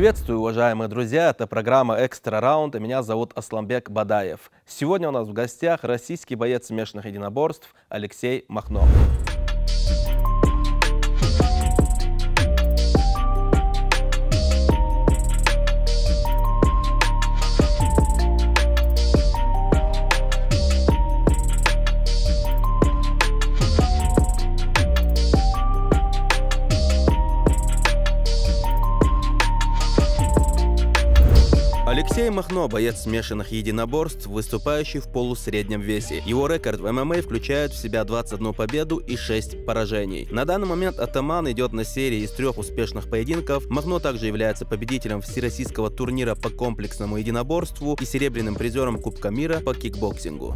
Приветствую, уважаемые друзья! Это программа «Экстра раунд» и меня зовут Асламбек Бадаев. Сегодня у нас в гостях российский боец смешанных единоборств Алексей Махно. Алтай Махно – боец смешанных единоборств, выступающий в полусреднем весе. Его рекорд в ММА включает в себя 21 победу и 6 поражений. На данный момент Атаман идет на серии из трех успешных поединков. Махно также является победителем всероссийского турнира по комплексному единоборству и серебряным призером Кубка мира по кикбоксингу.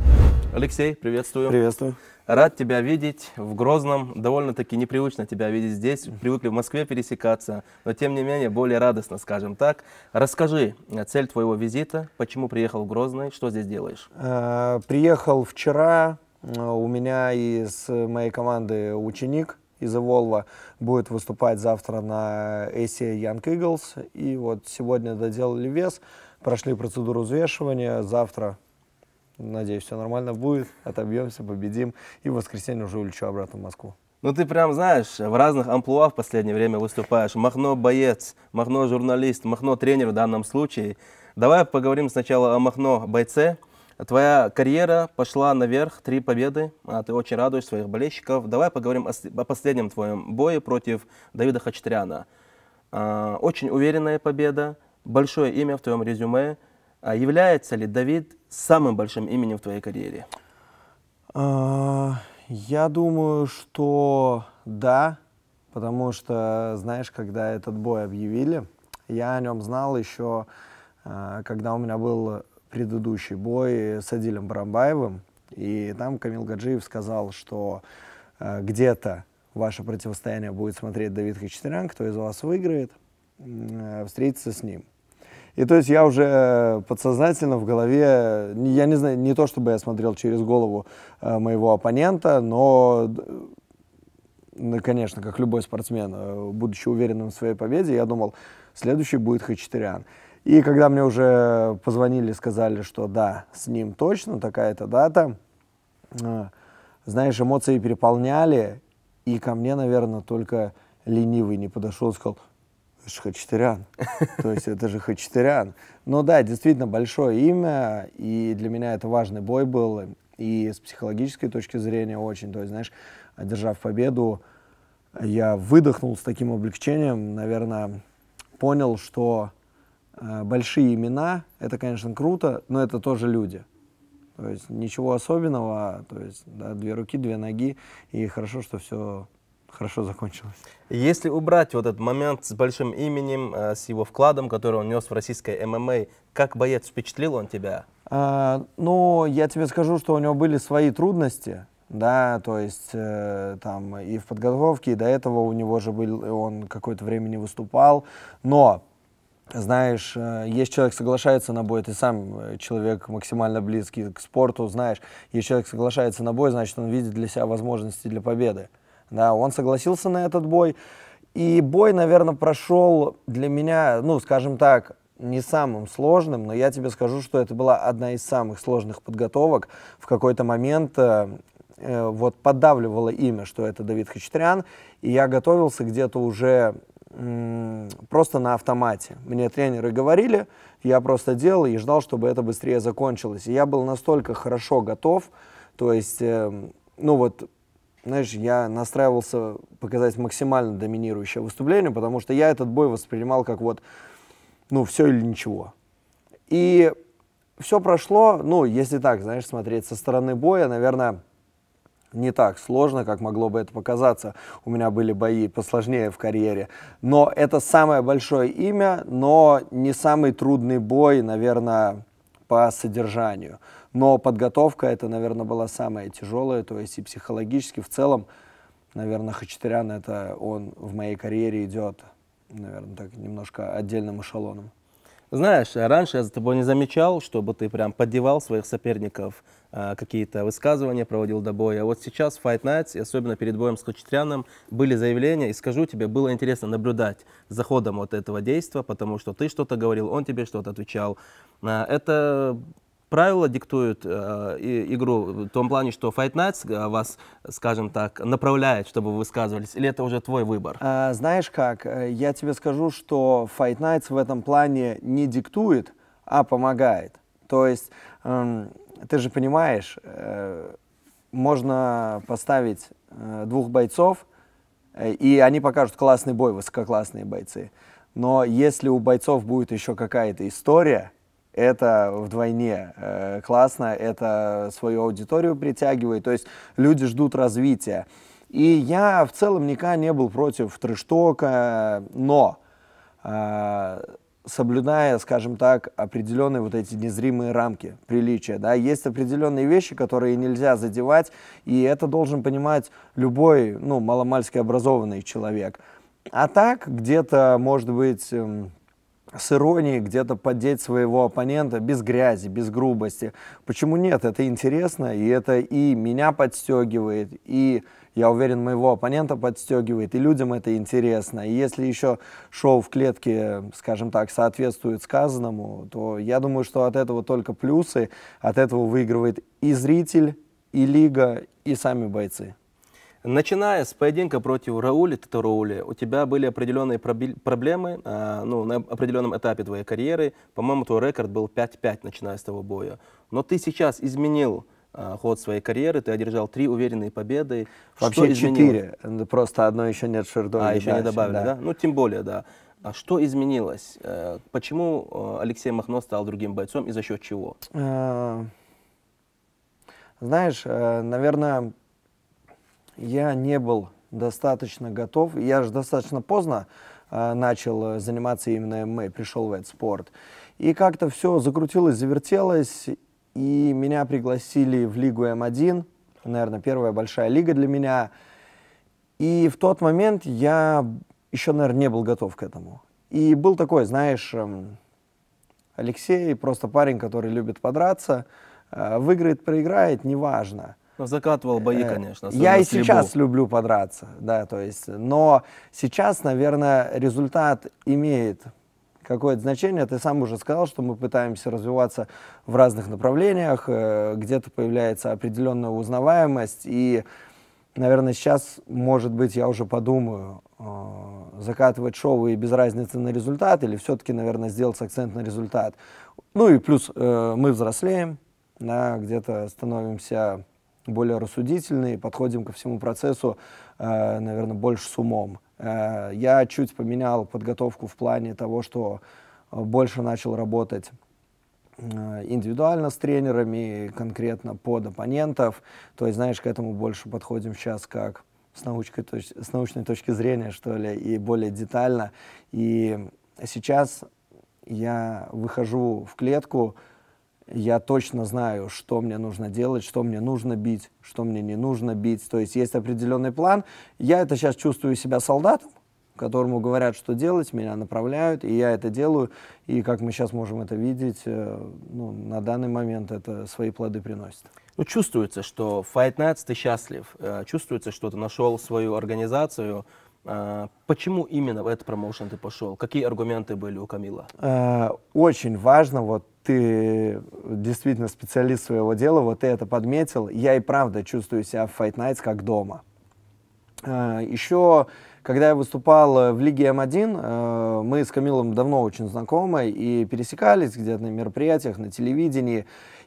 Алексей, приветствую. Приветствую. Рад тебя видеть в Грозном. Довольно-таки непривычно тебя видеть здесь. Привыкли в Москве пересекаться, но тем не менее более радостно, скажем так. Расскажи э, цель твоего визита, почему приехал в Грозный, что здесь делаешь? Э, приехал вчера. Э, у меня из моей команды ученик из Эволва будет выступать завтра на ACA Young Eagles. И вот сегодня доделали вес, прошли процедуру взвешивания. Завтра Надеюсь, все нормально будет, отобьемся, победим. И в воскресенье уже улечу обратно в Москву. Ну ты прям знаешь, в разных амплуа в последнее время выступаешь. Махно боец, Махно журналист, Махно тренер в данном случае. Давай поговорим сначала о Махно бойце. Твоя карьера пошла наверх, три победы, а ты очень радуешь своих болельщиков. Давай поговорим о, о последнем твоем бое против Давида Хачатряна. А, очень уверенная победа, большое имя в твоем резюме – а является ли Давид самым большим именем в твоей карьере? А, я думаю, что да, потому что, знаешь, когда этот бой объявили, я о нем знал еще, а, когда у меня был предыдущий бой с Адилем Барамбаевым, и там Камил Гаджиев сказал, что а, где-то ваше противостояние будет смотреть Давид Хачатурян, кто из вас выиграет, встретиться с ним. И то есть я уже э, подсознательно в голове, я не знаю, не то чтобы я смотрел через голову э, моего оппонента, но, э, ну, конечно, как любой спортсмен, э, будучи уверенным в своей победе, я думал, следующий будет Хачатурян. И когда мне уже позвонили, сказали, что да, с ним точно такая-то дата, э, знаешь, эмоции переполняли, и ко мне, наверное, только ленивый не подошел и сказал, Хачатурян. То есть это же Хачатурян. Ну да, действительно большое имя, и для меня это важный бой был, и с психологической точки зрения очень. То есть, знаешь, одержав победу, я выдохнул с таким облегчением, наверное, понял, что э, большие имена, это, конечно, круто, но это тоже люди. То есть ничего особенного, то есть да, две руки, две ноги, и хорошо, что все хорошо закончилось. Если убрать вот этот момент с большим именем, э, с его вкладом, который он нес в российское ММА, как боец впечатлил он тебя? А, ну, я тебе скажу, что у него были свои трудности, да, то есть э, там и в подготовке, и до этого у него же был, он какое-то время не выступал, но знаешь, э, есть человек соглашается на бой, ты сам э, человек максимально близкий к спорту, знаешь, если человек соглашается на бой, значит, он видит для себя возможности для победы. Да, он согласился на этот бой. И бой, наверное, прошел для меня, ну, скажем так, не самым сложным, но я тебе скажу, что это была одна из самых сложных подготовок. В какой-то момент э, э вот поддавливало имя, что это Давид Хачатрян, и я готовился где-то уже просто на автомате. Мне тренеры говорили, я просто делал и ждал, чтобы это быстрее закончилось. И я был настолько хорошо готов, то есть, э, ну вот, знаешь, я настраивался показать максимально доминирующее выступление, потому что я этот бой воспринимал как вот, ну, все или ничего. И все прошло, ну, если так, знаешь, смотреть со стороны боя, наверное, не так сложно, как могло бы это показаться. У меня были бои посложнее в карьере. Но это самое большое имя, но не самый трудный бой, наверное, по содержанию. Но подготовка это, наверное, была самая тяжелая, то есть и психологически в целом, наверное, Хачатурян это он в моей карьере идет, наверное, так немножко отдельным эшелоном. Знаешь, раньше я за тобой не замечал, чтобы ты прям поддевал своих соперников, а, какие-то высказывания проводил до боя. А вот сейчас Fight Nights, и особенно перед боем с Хачатряном, были заявления, и скажу тебе, было интересно наблюдать за ходом вот этого действия, потому что ты что-то говорил, он тебе что-то отвечал. А, это правила диктуют э, и, игру в том плане, что Fight Nights э, вас, скажем так, направляет, чтобы вы высказывались, или это уже твой выбор? А, знаешь как, э, я тебе скажу, что Fight Nights в этом плане не диктует, а помогает. То есть, э, ты же понимаешь, э, можно поставить э, двух бойцов, э, и они покажут классный бой, высококлассные бойцы. Но если у бойцов будет еще какая-то история, это вдвойне э, классно, это свою аудиторию притягивает, то есть люди ждут развития. И я в целом никогда не был против трештока, но э, соблюдая, скажем так, определенные вот эти незримые рамки приличия, да, есть определенные вещи, которые нельзя задевать, и это должен понимать любой, ну, маломальски образованный человек. А так где-то, может быть... Э, с иронией где-то поддеть своего оппонента без грязи, без грубости. Почему нет? Это интересно, и это и меня подстегивает, и, я уверен, моего оппонента подстегивает, и людям это интересно. И если еще шоу в клетке, скажем так, соответствует сказанному, то я думаю, что от этого только плюсы, от этого выигрывает и зритель, и лига, и сами бойцы. Начиная с поединка против Рауля Татарауля, у тебя были определенные проблемы э, ну, на определенном этапе твоей карьеры. По-моему, твой рекорд был 5-5, начиная с того боя. Но ты сейчас изменил э, ход своей карьеры, ты одержал три уверенные победы. Вообще четыре, ну, просто одно еще нет шердона. А, еще дальше, не добавили, да. да? Ну, тем более, да. А что изменилось? Э, почему Алексей Махно стал другим бойцом и за счет чего? Знаешь, наверное, я не был достаточно готов. Я же достаточно поздно э, начал э, заниматься именно ММА, э, пришел в этот спорт. И как-то все закрутилось, завертелось, и меня пригласили в Лигу М1, наверное, первая большая лига для меня. И в тот момент я еще, наверное, не был готов к этому. И был такой, знаешь, эм, Алексей, просто парень, который любит подраться, э, выиграет, проиграет, неважно. Но ну, закатывал бои, э, конечно. Я и сейчас Либу. люблю подраться, да, то есть, но сейчас, наверное, результат имеет какое-то значение. Ты сам уже сказал, что мы пытаемся развиваться в разных направлениях, э, где-то появляется определенная узнаваемость, и, наверное, сейчас, может быть, я уже подумаю, э, закатывать шоу и без разницы на результат, или все-таки, наверное, сделать акцент на результат. Ну и плюс мы взрослеем, да, где-то становимся более рассудительны подходим ко всему процессу, э, наверное, больше с умом. Э, я чуть поменял подготовку в плане того, что э, больше начал работать э, индивидуально с тренерами, конкретно под оппонентов. То есть, знаешь, к этому больше подходим сейчас как с, научкой, с научной точки зрения, что ли, и более детально. И сейчас я выхожу в клетку, я точно знаю, что мне нужно делать, что мне нужно бить, что мне не нужно бить. То есть есть определенный план. Я это сейчас чувствую себя солдатом, которому говорят, что делать, меня направляют, и я это делаю. И как мы сейчас можем это видеть, э, ну, на данный момент это свои плоды приносит. Ну, чувствуется, что Fight Nights ты счастлив, э, чувствуется, что ты нашел свою организацию, а, почему именно в этот промоушен ты пошел? Какие аргументы были у Камила? Э, очень важно, вот ты действительно специалист своего дела, вот ты это подметил. Я и правда чувствую себя в Fight Nights как дома. Э, Еще, когда я выступал э, в Лиге М1, мы с Камилом давно очень знакомы и пересекались где-то на мероприятиях, на телевидении.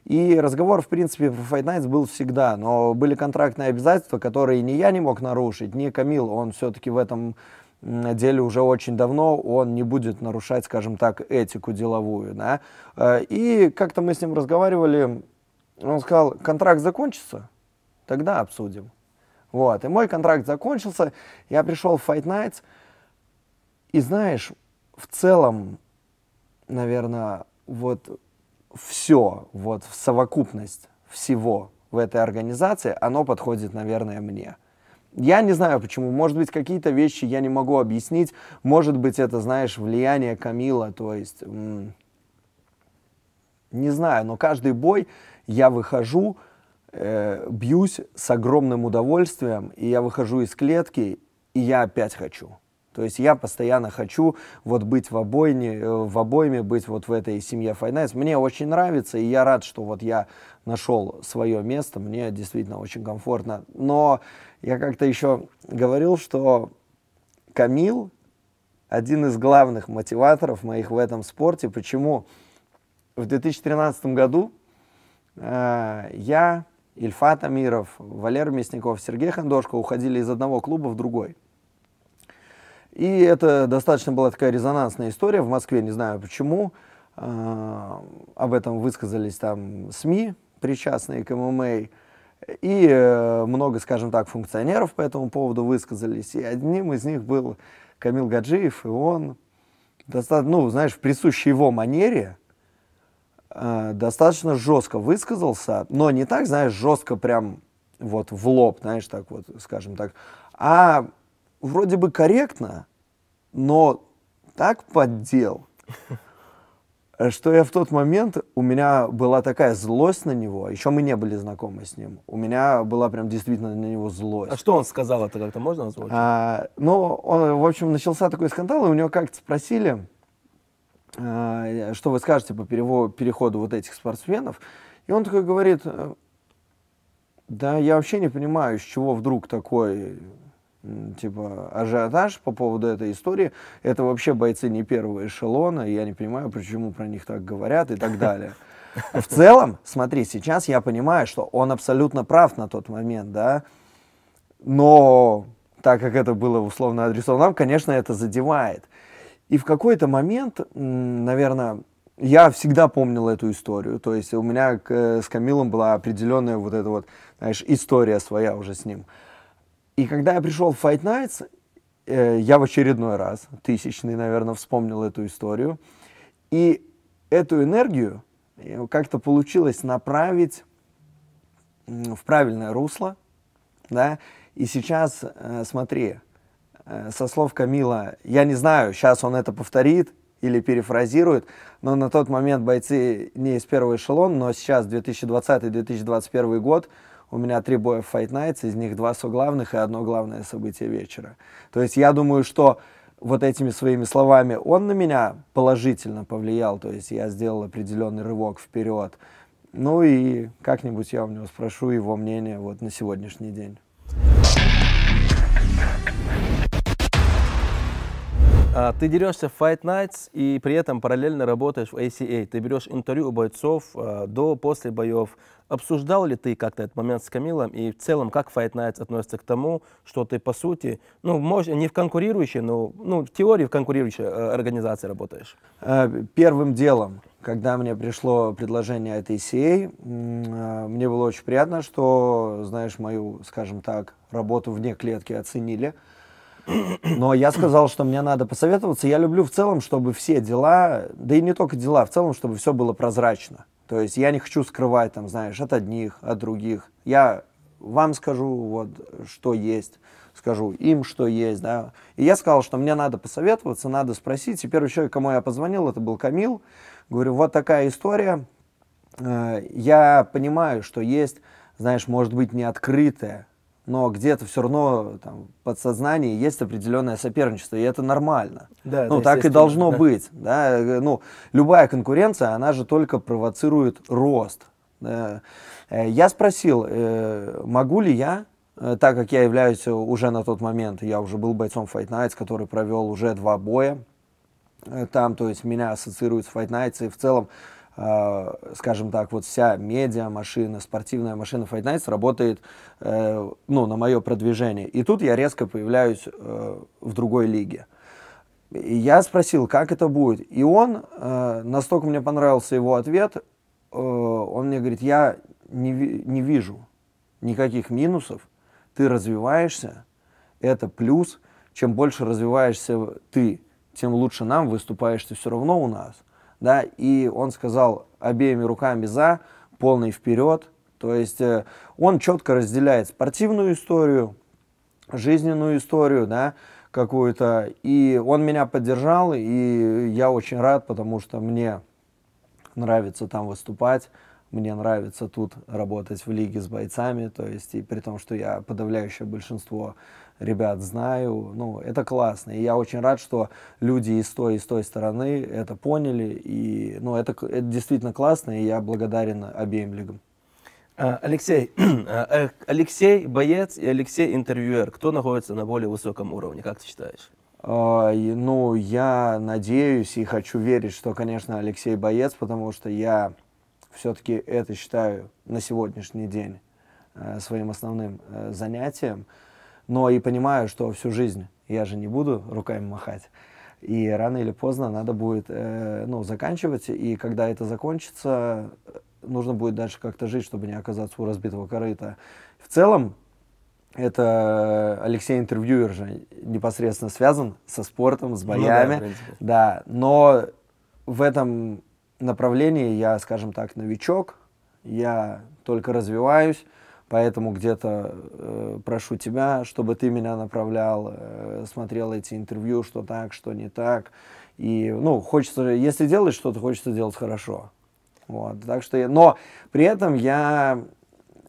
И разговор, в принципе, про Fight Nights был всегда, но были контрактные обязательства, которые ни я не мог нарушить, ни Камил, он все-таки в этом деле уже очень давно, он не будет нарушать, скажем так, этику деловую. Да? Э, и как-то мы с ним разговаривали, он сказал, контракт закончится, тогда обсудим. Вот, и мой контракт закончился, я пришел в Fight Nights, и знаешь, в целом, наверное, вот все, вот совокупность всего в этой организации, оно подходит, наверное, мне. Я не знаю почему, может быть, какие-то вещи я не могу объяснить, может быть, это, знаешь, влияние Камила, то есть, не знаю, но каждый бой я выхожу, э, бьюсь с огромным удовольствием, и я выхожу из клетки, и я опять хочу. То есть я постоянно хочу вот быть в обойне, э, в обойме, быть вот в этой семье Finance. Мне очень нравится, и я рад, что вот я нашел свое место, мне действительно очень комфортно. Но я как-то еще говорил, что Камил один из главных мотиваторов моих в этом спорте. Почему? В 2013 году э, я, Ильфат Амиров, Валер Мясников, Сергей Хандошко уходили из одного клуба в другой. И это достаточно была такая резонансная история в Москве, не знаю почему. А, об этом высказались там СМИ, причастные к ММА. И э, много, скажем так, функционеров по этому поводу высказались. И одним из них был Камил Гаджиев, и он, достаточно, ну, знаешь, в присущей его манере, э, достаточно жестко высказался, но не так, знаешь, жестко прям вот в лоб, знаешь, так вот, скажем так, а вроде бы корректно, но так поддел, что я в тот момент, у меня была такая злость на него, а еще мы не были знакомы с ним, у меня была прям действительно на него злость. А что он сказал, это как-то можно назвать? А, ну, он, в общем, начался такой скандал, и у него как-то спросили, а, что вы скажете по переводу переходу вот этих спортсменов, и он такой говорит, «Э, да, я вообще не понимаю, с чего вдруг такой типа ажиотаж по поводу этой истории. Это вообще бойцы не первого эшелона, и я не понимаю, почему про них так говорят и так далее. В целом, смотри, сейчас я понимаю, что он абсолютно прав на тот момент, да, но так как это было условно адресовано нам, конечно, это задевает. И в какой-то момент, наверное, я всегда помнил эту историю. То есть у меня э, с Камилом была определенная вот эта вот, знаешь, история своя уже с ним. Uh, и когда я пришел в Fight Nights, э, я в очередной раз, тысячный, наверное, вспомнил эту историю. И эту энергию э, как-то получилось направить в правильное русло, да, и сейчас, э, смотри, э, со слов Камила, я не знаю, сейчас он это повторит или перефразирует, но на тот момент бойцы не из первого эшелона, но сейчас 2020-2021 год – у меня три боя в Fight Nights, из них два соглавных и одно главное событие вечера. То есть я думаю, что вот этими своими словами он на меня положительно повлиял, то есть я сделал определенный рывок вперед. Ну и как-нибудь я у него спрошу его мнение вот на сегодняшний день. А, ты дерешься в Fight Nights и при этом параллельно работаешь в ACA. Ты берешь интервью у бойцов а, до, после боев. Обсуждал ли ты как-то этот момент с Камилом и в целом как Fight Nights относится к тому, что ты по сути, ну, может, не в конкурирующей, но ну, в теории в конкурирующей а, организации работаешь? Э, первым делом, когда мне пришло предложение от ACA, э, мне было очень приятно, что, знаешь, мою, скажем так, работу вне клетки оценили – но я сказал, что мне надо посоветоваться. Я люблю в целом, чтобы все дела, да и не только дела, в целом, чтобы все было прозрачно. То есть я не хочу скрывать, там, знаешь, от одних, от других. Я вам скажу, вот, что есть, скажу им, что есть, да. И я сказал, что мне надо посоветоваться, надо спросить. И первый человек, кому я позвонил, это был Камил. Говорю, вот такая история. Э, я понимаю, что есть, знаешь, может быть, не открытая но где-то все равно там, в подсознании есть определенное соперничество, и это нормально. Да, ну, это так и должно да. быть. Да? Э, ну, любая конкуренция, она же только провоцирует рост. Э, э, я спросил, могу ли я, так как я являюсь уже на тот момент, я уже был бойцом Fight Nights, который провел уже два боя, там, то есть меня ассоциируют с Fight Nights, и в целом э, скажем так, вот вся медиа-машина, спортивная машина Fight Nights работает, э, ну, на мое продвижение. И тут я резко появляюсь э, в другой лиге. И я спросил, как это будет. И он, э, настолько мне понравился его ответ, э, он мне говорит, я не, не вижу никаких минусов, ты развиваешься, это плюс, чем больше развиваешься ты, тем лучше нам, выступаешь ты все равно у нас да, и он сказал обеими руками за, полный вперед, то есть э, он четко разделяет спортивную историю, жизненную историю, да, какую-то, и он меня поддержал, и я очень рад, потому что мне нравится там выступать, мне нравится тут работать в лиге с бойцами, то есть и при том, что я подавляющее большинство ребят знаю. Ну, это классно. И я очень рад, что люди и с той, и с той стороны это поняли. И, ну, это, это действительно классно, и я благодарен обеим лигам. А, Алексей, а, э, Алексей боец и Алексей интервьюер. Кто находится на более высоком уровне, как ты считаешь? А, ну, я надеюсь и хочу верить, что, конечно, Алексей боец, потому что я все-таки это считаю на сегодняшний день э, своим основным э, занятием но и понимаю, что всю жизнь я же не буду руками махать. И рано или поздно надо будет э, ну, заканчивать, и когда это закончится, э, нужно будет дальше как-то жить, чтобы не оказаться у разбитого корыта. В целом, это э, Алексей интервьюер же непосредственно связан со спортом, с ну боями. Ну, да, да, но в этом направлении я, скажем так, новичок, я только развиваюсь, Поэтому где-то э, прошу тебя, чтобы ты меня направлял, э, смотрел эти интервью, что так, что не так. И, ну, хочется, если делаешь что-то, хочется делать хорошо. Вот, так что я, но при этом я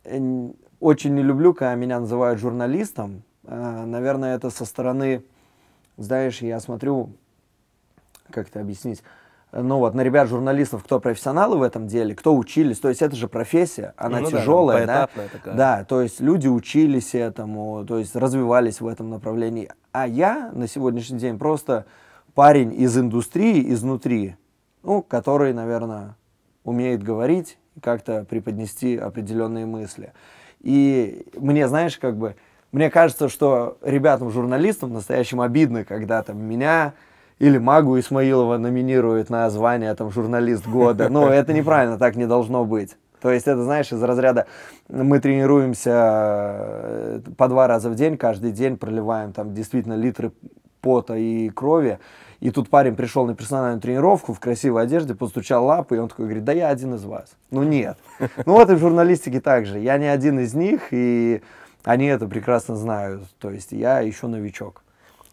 э, очень не люблю, когда меня называют журналистом. Э, наверное, это со стороны, знаешь, я смотрю, как это объяснить, ну вот, на ребят-журналистов, кто профессионалы в этом деле, кто учились, то есть это же профессия, она ну, тяжелая, да, да? Такая. да, то есть люди учились этому, то есть развивались в этом направлении, а я на сегодняшний день просто парень из индустрии, изнутри, ну, который, наверное, умеет говорить, как-то преподнести определенные мысли. И мне, знаешь, как бы, мне кажется, что ребятам-журналистам настоящим обидно, когда там меня или Магу Исмаилова номинируют на звание там журналист года. Ну, это неправильно, так не должно быть. То есть это, знаешь, из разряда мы тренируемся э, по два раза в день, каждый день проливаем там действительно литры пота и крови. И тут парень пришел на персональную тренировку в красивой одежде, постучал лапы, и он такой говорит, да я один из вас. Ну нет. Ну вот и в журналистике также. Я не один из них, и они это прекрасно знают. То есть я еще новичок.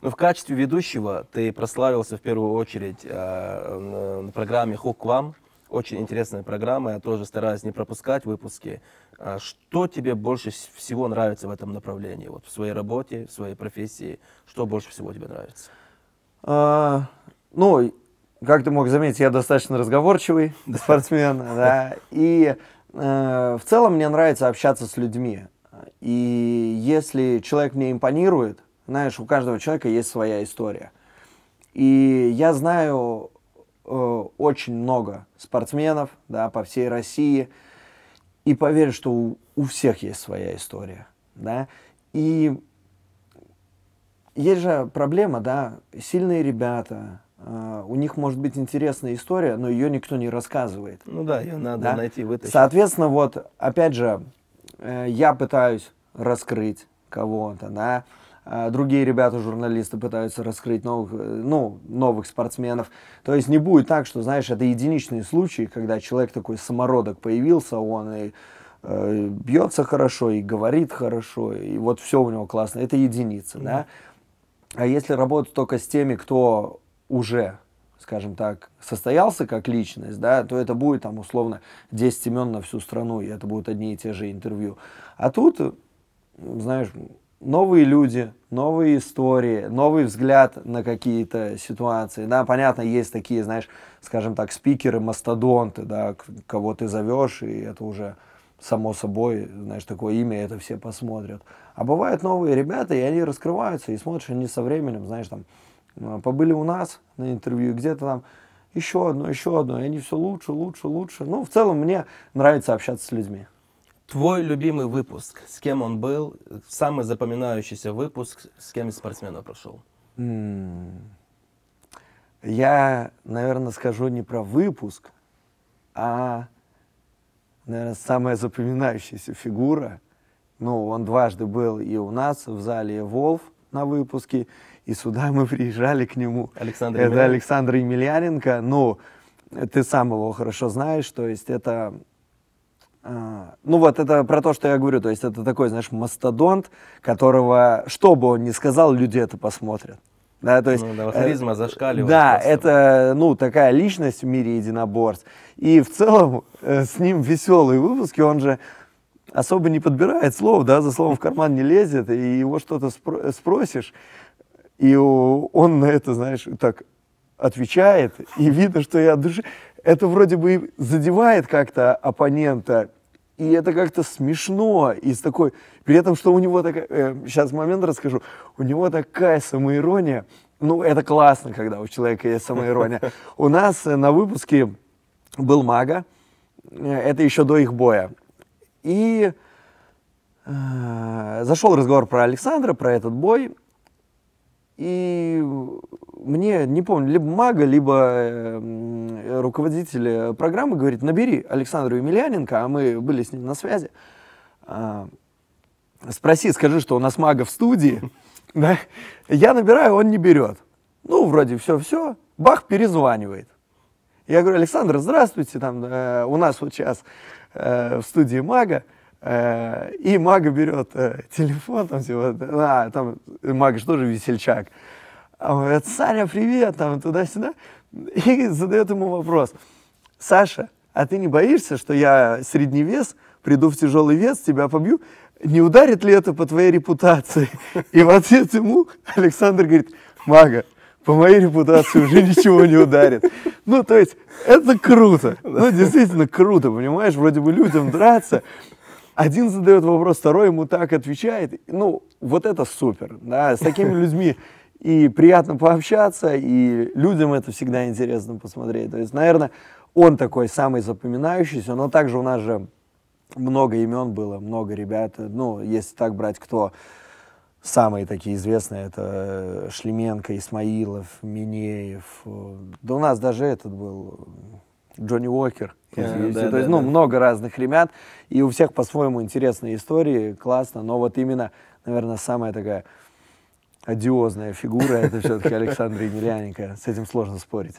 Ну, в качестве ведущего ты прославился в первую очередь э, на программе «Хук к вам». Очень интересная программа, я тоже стараюсь не пропускать выпуски. А что тебе больше всего нравится в этом направлении? Вот в своей работе, в своей профессии, что больше всего тебе нравится? А, ну, как ты мог заметить, я достаточно разговорчивый спортсмен, да. И э, в целом мне нравится общаться с людьми. И если человек мне импонирует, знаешь, у каждого человека есть своя история. И я знаю э, очень много спортсменов да, по всей России. И поверь, что у, у всех есть своя история. Да? И есть же проблема, да, сильные ребята, э, у них может быть интересная история, но ее никто не рассказывает. Ну да, ее надо да? найти, вытащить. Соответственно, вот, опять же, э, я пытаюсь раскрыть кого-то, да, Э, другие ребята, журналисты пытаются раскрыть новых, э, ну, новых спортсменов. То есть не будет так, что, знаешь, это единичные случаи, когда человек такой самородок появился, он и э, бьется хорошо, и говорит хорошо, и вот все у него классно. Это единицы, mm-hmm. да. А если работать только с теми, кто уже скажем так, состоялся как личность, да, то это будет там условно 10 имен на всю страну, и это будут одни и те же интервью. А тут, знаешь, новые люди, новые истории, новый взгляд на какие-то ситуации. Да, понятно, есть такие, знаешь, скажем так, спикеры, мастодонты, да, кого ты зовешь, и это уже само собой, знаешь, такое имя, это все посмотрят. А бывают новые ребята, и они раскрываются, и смотришь, они со временем, знаешь, там, а, побыли у нас на интервью, где-то там, еще одно, еще одно, и они все лучше, лучше, лучше. Ну, в целом, мне нравится общаться с людьми. Твой любимый выпуск, с кем он был, самый запоминающийся выпуск, с кем из спортсменов прошел? Я, наверное, скажу не про выпуск, а, наверное, самая запоминающаяся фигура. Ну, он дважды был и у нас в зале «Волф» на выпуске, и сюда мы приезжали к нему. Александр Это Александр Емельяненко. Ну, ты сам его хорошо знаешь, то есть это а, ну вот это про то, что я говорю, то есть это такой, знаешь, мастодонт, которого, что бы он ни сказал, люди это посмотрят. Да, то есть, ну, да, э, харизма э, зашкаливает. Да, просто. это ну, такая личность в мире единоборств. И в целом э, с ним веселые выпуски, он же особо не подбирает слов, да, за словом в карман не лезет, и его что-то спро- спросишь, и он на это, знаешь, так отвечает, и видно, что я души... Это вроде бы задевает как-то оппонента, и это как-то смешно. И с такой... При этом, что у него такая... Э, сейчас момент расскажу. У него такая самоирония. Ну, это классно, когда у человека есть самоирония. У нас э, на выпуске был мага. Э, это еще до их боя. И э, зашел разговор про Александра, про этот бой. И мне, не помню, либо мага, либо э, руководитель э, программы говорит, набери Александру Емельяненко, а мы были с ним на связи. А, спроси, скажи, что у нас мага в студии. Да? Я набираю, он не берет. Ну, вроде все-все. Бах перезванивает. Я говорю, Александр, здравствуйте, там, э, у нас вот сейчас э, в студии мага. Э, и Мага берет э, телефон, там всего, а, там Мага же тоже весельчак. А он говорит, Саня, привет, там туда-сюда. И задает ему вопрос. Саша, а ты не боишься, что я средний вес, приду в тяжелый вес, тебя побью? Не ударит ли это по твоей репутации? И в ответ ему Александр говорит, Мага, по моей репутации уже ничего не ударит. Ну, то есть, это круто. Ну, действительно круто, понимаешь? Вроде бы людям драться, один задает вопрос, второй ему так отвечает. Ну, вот это супер. Да? С такими людьми и приятно пообщаться, и людям это всегда интересно посмотреть. То есть, наверное, он такой самый запоминающийся, но также у нас же много имен было, много ребят. Ну, если так брать, кто самые такие известные, это э, Шлеменко, Исмаилов, Минеев. Э, да у нас даже этот был Джонни Уокер. Yeah, э, да, То да, есть, да, ну, много разных ребят, и у всех по-своему интересные истории, классно, но вот именно, наверное, самая такая одиозная фигура, это все-таки Александр Емельяненко. С этим сложно спорить.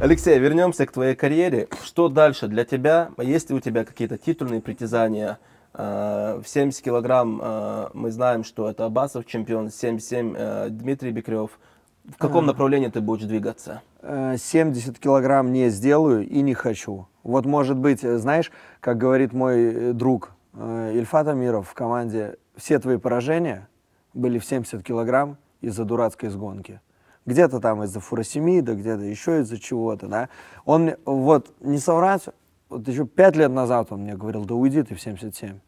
Алексей, а вернемся к твоей карьере. Что дальше для тебя? Есть ли у тебя какие-то титульные притязания? Э, в 70 килограмм э, мы знаем, что это Абасов чемпион, 77 Дмитрий Бекрев, в каком а. направлении ты будешь двигаться? 70 э, килограмм не сделаю и не хочу. Вот, может быть, э, знаешь, как говорит мой э, друг Ильфат Амиров в команде, все твои поражения были в 70 килограмм из-за дурацкой сгонки. Где-то там из-за фуросемида, где-то еще из-за чего-то, да. Он, вот, не соврать, вот еще пять лет назад он мне говорил, да уйди ты в 77.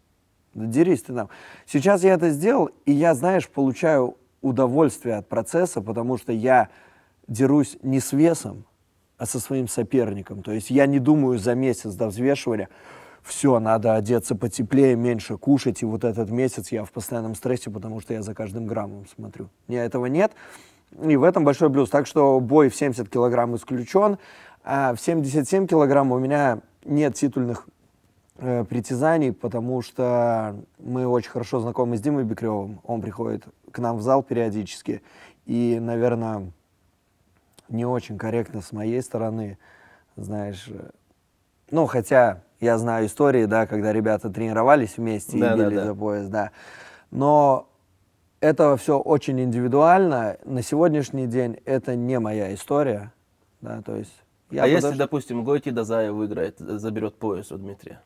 Да дерись ты там. Сейчас я это сделал, и я, знаешь, получаю удовольствие от процесса, потому что я дерусь не с весом, а со своим соперником. То есть я не думаю за месяц до взвешивания, все, надо одеться потеплее, меньше кушать, и вот этот месяц я в постоянном стрессе, потому что я за каждым граммом смотрю. Не, этого нет. И в этом большой плюс. Так что бой в 70 килограмм исключен. А в 77 килограмм у меня нет титульных Э, притязаний, потому что мы очень хорошо знакомы с Димой Бекревым. Он приходит к нам в зал периодически. И, наверное, не очень корректно с моей стороны, знаешь, э, ну, хотя я знаю истории, да, когда ребята тренировались вместе да, и били да, да. за пояс, да. Но это все очень индивидуально. На сегодняшний день это не моя история, да, то есть... Я а подош... если, допустим, Гойти Дазаев выиграет, заберет пояс у Дмитрия?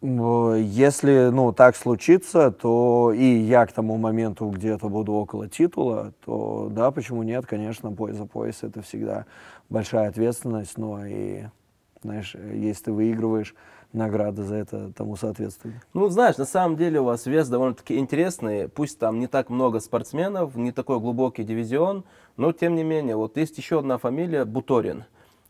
Э, если, ну, так случится, то и я к тому моменту где-то буду около титула, то да, почему нет, конечно, бой за пояс — это всегда большая ответственность, но и, знаешь, если ты выигрываешь, награда за это тому соответствует. Ну, знаешь, на самом деле у вас вес довольно-таки интересный. Пусть там не так много спортсменов, не такой глубокий дивизион, но тем не менее, вот есть еще одна фамилия — Буторин.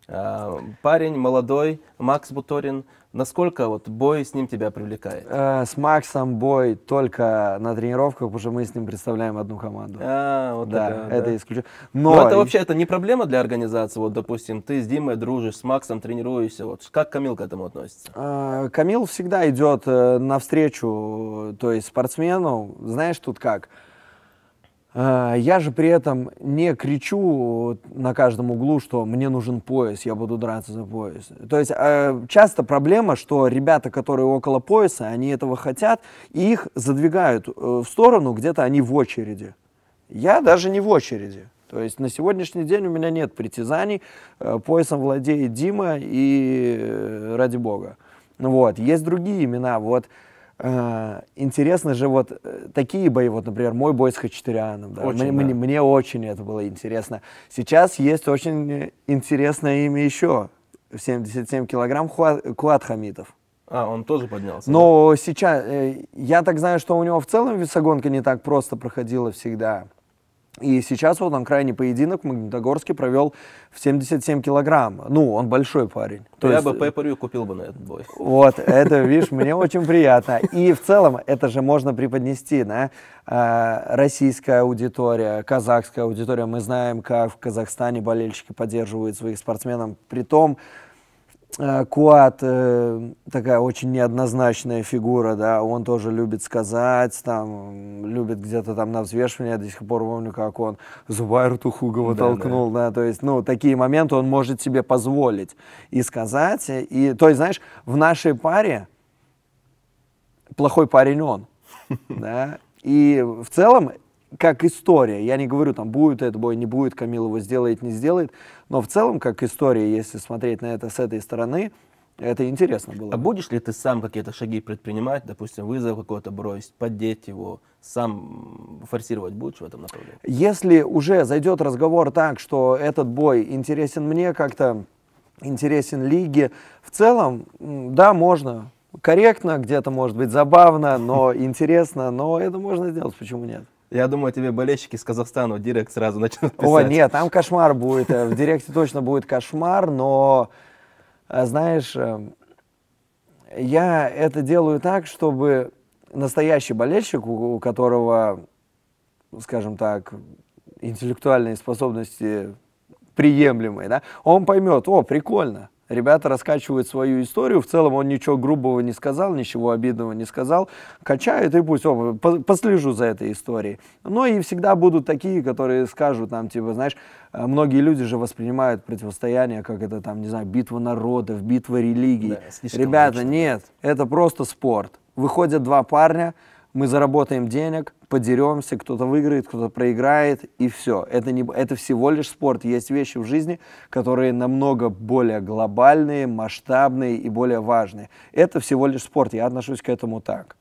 А, парень молодой, Макс Буторин — Насколько вот бой с ним тебя привлекает? Э, с Максом бой только на тренировках, потому что мы с ним представляем одну команду. А, вот да, такая, это да. исключено. Но... Ну, Но это вообще это не проблема для организации. Вот, допустим, ты с Димой дружишь, с Максом тренируешься. Вот как Камил к этому относится? Э, Камил всегда идет э, навстречу, то есть спортсмену. Знаешь, тут как? Э, я же при этом не кричу на каждом углу, что мне нужен пояс, я буду драться за пояс. То есть э, часто проблема, что ребята, которые около пояса, они этого хотят, и их задвигают э, в сторону, где-то они в очереди. Я даже не в очереди. То есть на сегодняшний день у меня нет притязаний, поясом владеет Дима и ради бога. Вот, есть другие имена, вот, Э, интересно же вот э, такие бои, вот, например, мой бой с Хачатуряном. Да? Очень, мне, да. мне, мне очень это было интересно. Сейчас есть очень э, интересное имя еще. 77 килограмм Хуат, Куат Хамитов. А, он тоже поднялся? Но да? сейчас, я так знаю, что у него в целом весогонка не так просто проходила всегда. И сейчас вот он крайний поединок в Магнитогорске провел в 77 килограмм. Ну, он большой парень. То Я есть... бы Пепперю э, купил бы на этот бой. Вот, это, видишь, мне очень приятно. И в целом это же можно преподнести, да? Э, российская аудитория, казахская аудитория. Мы знаем, как в Казахстане болельщики поддерживают своих спортсменов. При том, Э, Куат э, такая очень неоднозначная фигура, да, он тоже любит сказать, там, любит где-то там на взвешивание, я до сих пор помню, как он Зубайр Тухугова да, толкнул, да. да, то есть, ну, такие моменты он может себе позволить и сказать, и, то есть, знаешь, в нашей паре плохой парень он, да, и в целом как история, я не говорю, там, будет это бой, не будет, Камилова сделает, не сделает, но в целом, как история, если смотреть на это с этой стороны, это интересно было. А будешь ли ты сам какие-то шаги предпринимать, допустим, вызов какой-то бросить, поддеть его, сам форсировать будешь в этом направлении? Если уже зайдет разговор так, что этот бой интересен мне как-то, интересен лиге, в целом, да, можно. Корректно, где-то может быть забавно, но интересно, но это можно сделать, почему нет? Я думаю, тебе болельщики из Казахстана в директ сразу начнут писать. О, нет, там кошмар будет. Э, в директе точно будет кошмар, но, э, знаешь, э, я это делаю так, чтобы настоящий болельщик, у которого, скажем так, интеллектуальные способности приемлемые, да, он поймет, о, прикольно, Ребята раскачивают свою историю. В целом он ничего грубого не сказал, ничего обидного не сказал. Качает и пусть, о, послежу за этой историей. Но и всегда будут такие, которые скажут нам, типа, знаешь, э, многие люди же воспринимают противостояние, как это там, не знаю, битва народов, битва религий. Да, Ребята, лично. нет, это просто спорт. Выходят два парня, мы заработаем денег, подеремся, кто-то выиграет, кто-то проиграет, и все. Это, не, это всего лишь спорт. Есть вещи в жизни, которые намного более глобальные, масштабные и более важные. Это всего лишь спорт. Я отношусь к этому так.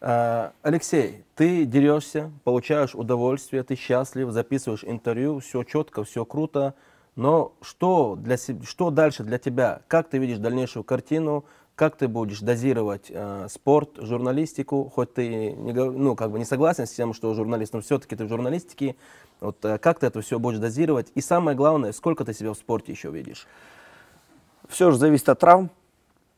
А, Алексей, ты дерешься, получаешь удовольствие, ты счастлив, записываешь интервью, все четко, все круто. Но что, для, что дальше для тебя? Как ты видишь дальнейшую картину? как ты будешь дозировать э, спорт, журналистику, хоть ты не, ну, как бы не согласен с тем, что журналист, но все-таки ты в журналистике, вот э, как ты это все будешь дозировать, и самое главное, сколько ты себя в спорте еще видишь? Все же зависит от травм.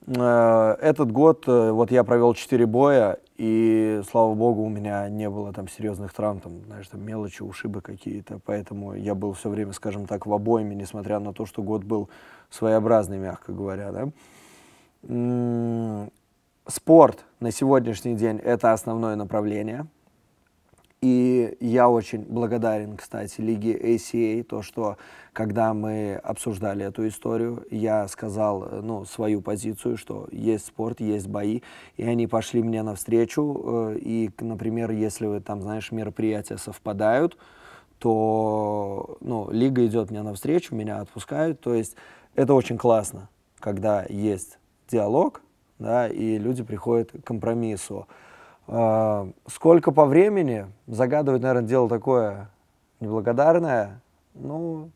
Э, этот год, э, вот я провел 4 боя, и, слава богу, у меня не было там серьезных травм, там, знаешь, там мелочи, ушибы какие-то, поэтому я был все время, скажем так, в обойме, несмотря на то, что год был своеобразный, мягко говоря, да спорт на сегодняшний день это основное направление. И я очень благодарен, кстати, Лиге ACA, то, что когда мы обсуждали эту историю, я сказал э, ну, свою позицию, что есть спорт, есть бои, и они пошли мне навстречу. Э, и, например, если вы там, знаешь, мероприятия совпадают, то ну, Лига идет мне навстречу, меня отпускают. То есть это очень классно, когда есть диалог, да, и люди приходят к компромиссу. А, сколько по времени, загадывать, наверное, дело такое неблагодарное, ну,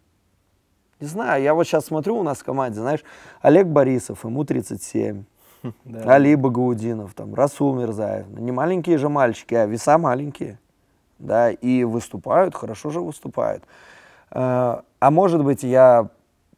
не знаю, я вот сейчас смотрю у нас в команде, знаешь, Олег Борисов, ему 37, да. Али Багаудинов, там, Расул Мирзаев. Ну, не маленькие же мальчики, а веса маленькие. Да, и выступают, хорошо же выступают. А, а может быть, я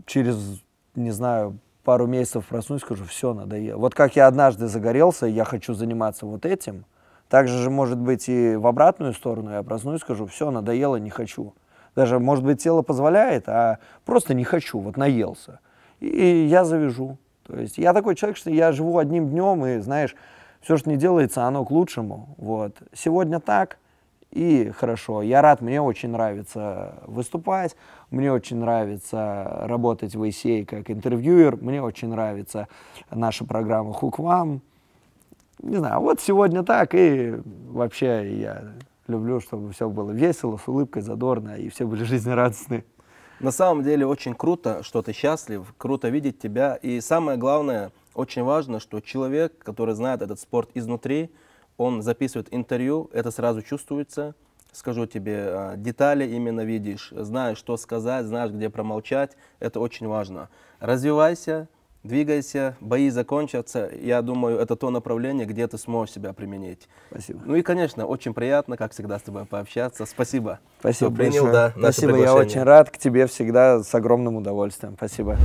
через, не знаю, пару месяцев проснусь, скажу, все, надоело. Вот как я однажды загорелся, я хочу заниматься вот этим, также же может быть и в обратную сторону, я проснусь, скажу, все, надоело, не хочу. Даже, может быть, тело позволяет, а просто не хочу, вот наелся. И я завяжу. То есть я такой человек, что я живу одним днем, и, знаешь, все, что не делается, оно к лучшему. Вот. Сегодня так, и хорошо. Я рад, мне очень нравится выступать, мне очень нравится работать в ICA как интервьюер, мне очень нравится наша программа «Хук вам». Не знаю, вот сегодня так, и вообще я люблю, чтобы все было весело, с улыбкой, задорно, и все были жизнерадостны. На самом деле очень круто, что ты счастлив, круто видеть тебя. И самое главное, очень важно, что человек, который знает этот спорт изнутри, он записывает интервью, это сразу чувствуется. Скажу тебе, а, детали именно видишь, знаешь, что сказать, знаешь, где промолчать. Это очень важно. Развивайся, двигайся, бои закончатся. Я думаю, это то направление, где ты сможешь себя применить. Спасибо. Ну и, конечно, очень приятно, как всегда, с тобой пообщаться. Спасибо. Спасибо. Что принял, большое. да, Спасибо. Я очень рад к тебе всегда с огромным удовольствием. Спасибо.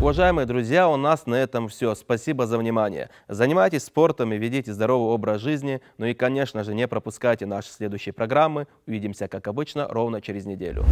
Уважаемые друзья, у нас на этом все. Спасибо за внимание. Занимайтесь спортом и ведите здоровый образ жизни. Ну и, конечно же, не пропускайте наши следующие программы. Увидимся, как обычно, ровно через неделю.